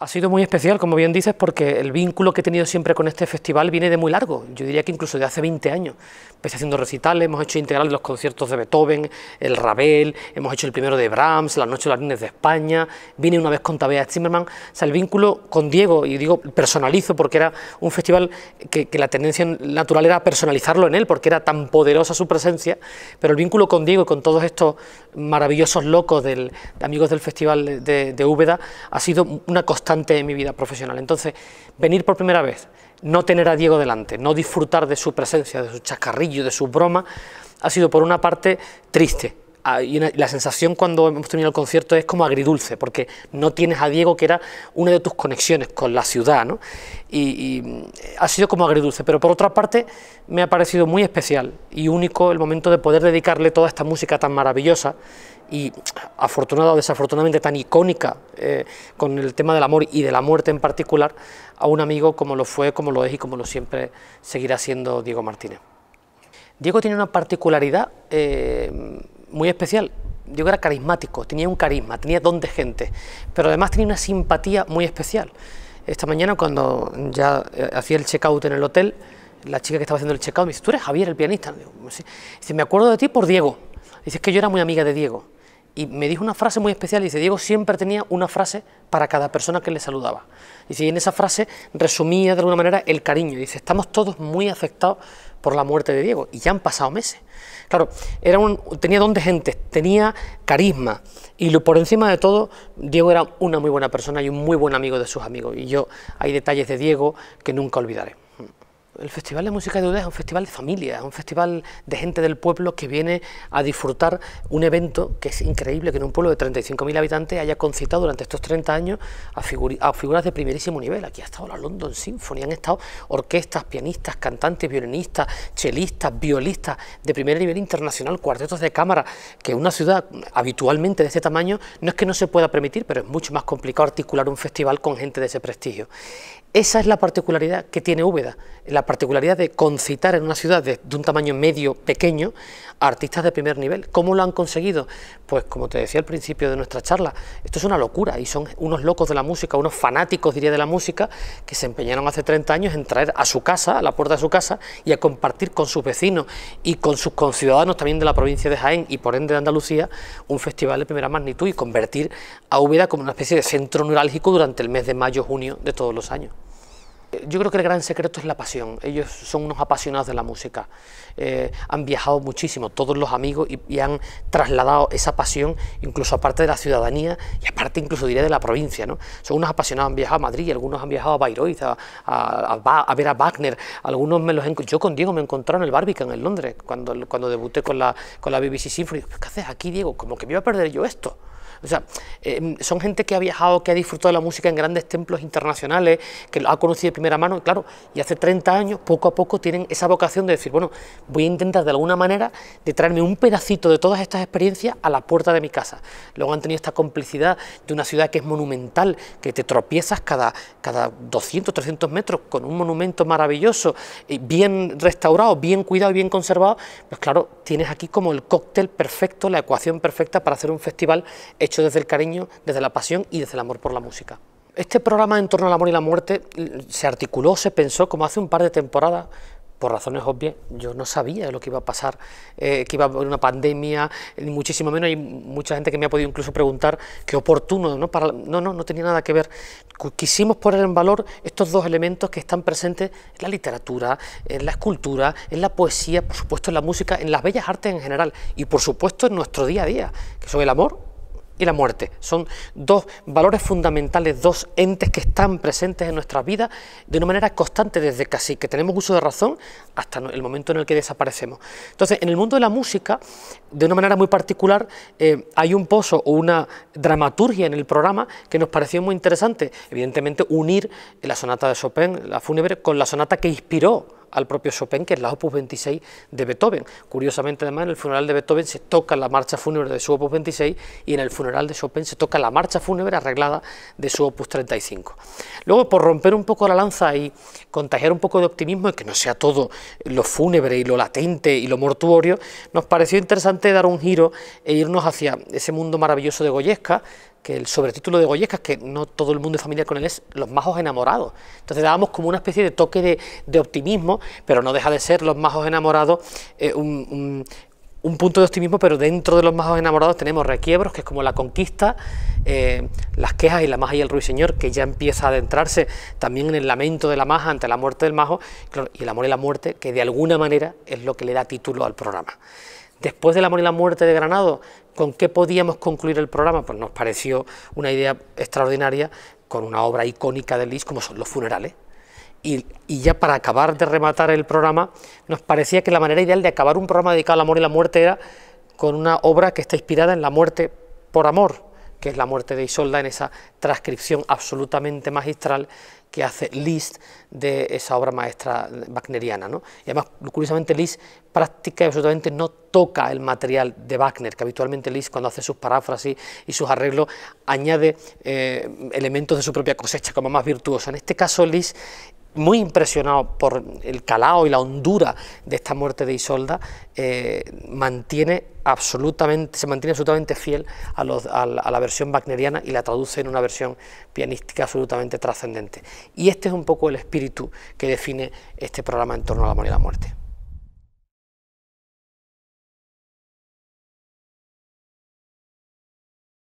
Ha sido muy especial, como bien dices, porque el vínculo que he tenido siempre con este festival viene de muy largo, yo diría que incluso de hace 20 años. Empecé haciendo recitales, hemos hecho integral los conciertos de Beethoven, el Ravel, hemos hecho el primero de Brahms, la Noche de las lunes de España, vine una vez con Tabea Zimmerman, o sea, el vínculo con Diego, y digo personalizo porque era un festival que, la tendencia natural era personalizarlo en él, porque era tan poderosa su presencia, pero el vínculo con Diego y con todos estos maravillosos locos de amigos del Festival de, de Úbeda ha sido una constante de mi vida profesional. Entonces, venir por primera vez, no tener a Diego delante, no disfrutar de su presencia, de su chascarrillo, de su broma, ha sido por una parte triste, ah, y la sensación cuando hemos tenido el concierto es como agridulce, porque no tienes a Diego, que era una de tus conexiones con la ciudad, Y, mm, ha sido como agridulce, pero por otra parte me ha parecido muy especial y único el momento de poder dedicarle toda esta música tan maravillosa y afortunada o desafortunadamente tan icónica eh, con el tema del amor y de la muerte en particular, a un amigo como lo fue, como lo es y como lo siempre seguirá siendo Diego Martínez. Diego tiene una particularidad eh, muy especial. Diego era carismático, tenía un carisma, tenía don de gente, pero además tenía una simpatía muy especial. Esta mañana cuando ya eh, hacía el check-out en el hotel, la chica que estaba haciendo el check-out me dice, ¿tú eres Javier el pianista? Digo, me acuerdo de ti por Diego. Dice, es que yo era muy amiga de Diego y me dijo una frase muy especial. Dice, Diego siempre tenía una frase para cada persona que le saludaba. Y y en esa frase resumía de alguna manera el cariño. Dice, estamos todos muy afectados por la muerte de Diego. Y ya han pasado meses. Claro, era un, tenía don de gente, tenía carisma. Y lo, por encima de todo, Diego era una muy buena persona y un muy buen amigo de sus amigos. Y yo, hay detalles de Diego que nunca olvidaré. El Festival de Música de Ubeda es un festival de familia, es un festival de gente del pueblo que viene a disfrutar un evento que es increíble que en un pueblo de 35.000 habitantes haya concitado durante estos 30 años a, figuras de primerísimo nivel. Aquí ha estado la London Symphony, han estado orquestas, pianistas, cantantes, violinistas, chelistas, violistas de primer nivel internacional, cuartetos de cámara, que una ciudad habitualmente de ese tamaño no es que no se pueda permitir, pero es mucho más complicado articular un festival con gente de ese prestigio. Esa es la particularidad que tiene Úbeda, la particularidad de concitar en una ciudad de, un tamaño medio pequeño a artistas de primer nivel. ¿Cómo lo han conseguido? Pues como te decía al principio de nuestra charla, esto es una locura y son unos locos de la música, unos fanáticos diría de la música, que se empeñaron hace 30 años en traer a su casa, a la puerta de su casa, y a compartir con sus vecinos y con sus conciudadanos también de la provincia de Jaén y por ende de Andalucía un festival de primera magnitud y convertir a Úbeda como una especie de centro neurálgico durante el mes de mayo-junio de todos los años. Yo creo que el gran secreto es la pasión. Ellos son unos apasionados de la música. Eh, han viajado muchísimo, todos los amigos, y, han trasladado esa pasión, incluso aparte de la ciudadanía y aparte incluso diré de la provincia. ¿no? Son unos apasionados, han viajado a Madrid, algunos han viajado a Bayreuth, a, ver a Wagner. Algunos me los Yo con Diego me encontrado en el Barbican en Londres, cuando, debuté con la, con la BBC Symphony. ¿Qué haces aquí, Diego? Como que me iba a perder yo esto. O sea, em, son gente que ha viajado, que ha disfrutado de la música en grandes templos internacionales, que lo ha conocido de primera mano, claro, y hace 30 años, poco a poco, tienen esa vocación de decir, bueno, voy a intentar de alguna manera de traerme un pedacito de todas estas experiencias a la puerta de mi casa. Luego han tenido esta complicidad de una ciudad que es monumental, que te tropiezas cada, cada 200, 300 metros con un monumento maravilloso, eh, bien restaurado, bien cuidado y bien conservado, pues claro, tienes aquí como el cóctel perfecto, la ecuación perfecta para hacer un festival hecho desde el cariño, desde la pasión y desde el amor por la música. Este programa en torno al amor y la muerte se articuló, se pensó como hace un par de temporadas, por razones obvias, yo no sabía lo que iba a pasar, eh, que iba a haber una pandemia, ni muchísimo menos. Hay mucha gente que me ha podido incluso preguntar qué oportuno, ¿no? no, no, no tenía nada que ver. Quisimos poner en valor estos dos elementos que están presentes en la literatura, en la escultura, en la poesía, por supuesto en la música, en las bellas artes en general y por supuesto en nuestro día a día, que son el amor y la muerte. Son dos valores fundamentales, dos entes que están presentes en nuestra vida de una manera constante, desde casi que tenemos uso de razón hasta el momento en el que desaparecemos. Entonces, en el mundo de la música, de una manera muy particular, eh, hay un pozo o una dramaturgia en el programa que nos pareció muy interesante. Evidentemente, unir la sonata de Chopin, la fúnebre, con la sonata que inspiró al propio Chopin, que es la opus 26 de Beethoven. Curiosamente, además, en el funeral de Beethoven se toca la marcha fúnebre de su opus 26 y en el funeral de Chopin se toca la marcha fúnebre arreglada de su opus 35. Luego, por romper un poco la lanza y contagiar un poco de optimismo y que no sea todo lo fúnebre y lo latente y lo mortuorio, nos pareció interesante dar un giro e irnos hacia ese mundo maravilloso de Goyesca, que el sobretítulo de Goyescas, que no todo el mundo es familiar con él, es Los Majos Enamorados. Entonces dábamos como una especie de toque de, optimismo, pero no deja de ser Los Majos Enamorados eh, un, punto de optimismo, pero dentro de Los Majos Enamorados tenemos Requiebros, que es como la conquista, eh, las quejas y la maja y el ruiseñor, que ya empieza a adentrarse también en el lamento de la maja ante la muerte del majo, y el amor y la muerte, que de alguna manera es lo que le da título al programa después del amor y la muerte de Granado, ¿con qué podíamos concluir el programa? Pues nos pareció una idea extraordinaria con una obra icónica de Lis, como son los funerales. Y, y, ya para acabar de rematar el programa, nos parecía que la manera ideal de acabar un programa dedicado al amor y la muerte era con una obra que está inspirada en la muerte por amor, que es la muerte de Isolda en esa transcripción absolutamente magistral que hace Liszt de esa obra maestra wagneriana. ¿no? Y además, curiosamente, Liszt prácticamente absolutamente no toca el material de Wagner, que habitualmente Liszt cuando hace sus paráfrasis y sus arreglos añade eh, elementos de su propia cosecha como más virtuoso. En este caso, Liszt muy impresionado por el calado y la hondura de esta muerte de Isolda, eh, mantiene absolutamente, se mantiene absolutamente fiel a, la, versión wagneriana y la traduce en una versión pianística absolutamente trascendente. Y este es un poco el espíritu que define este programa en torno a amor y la muerte.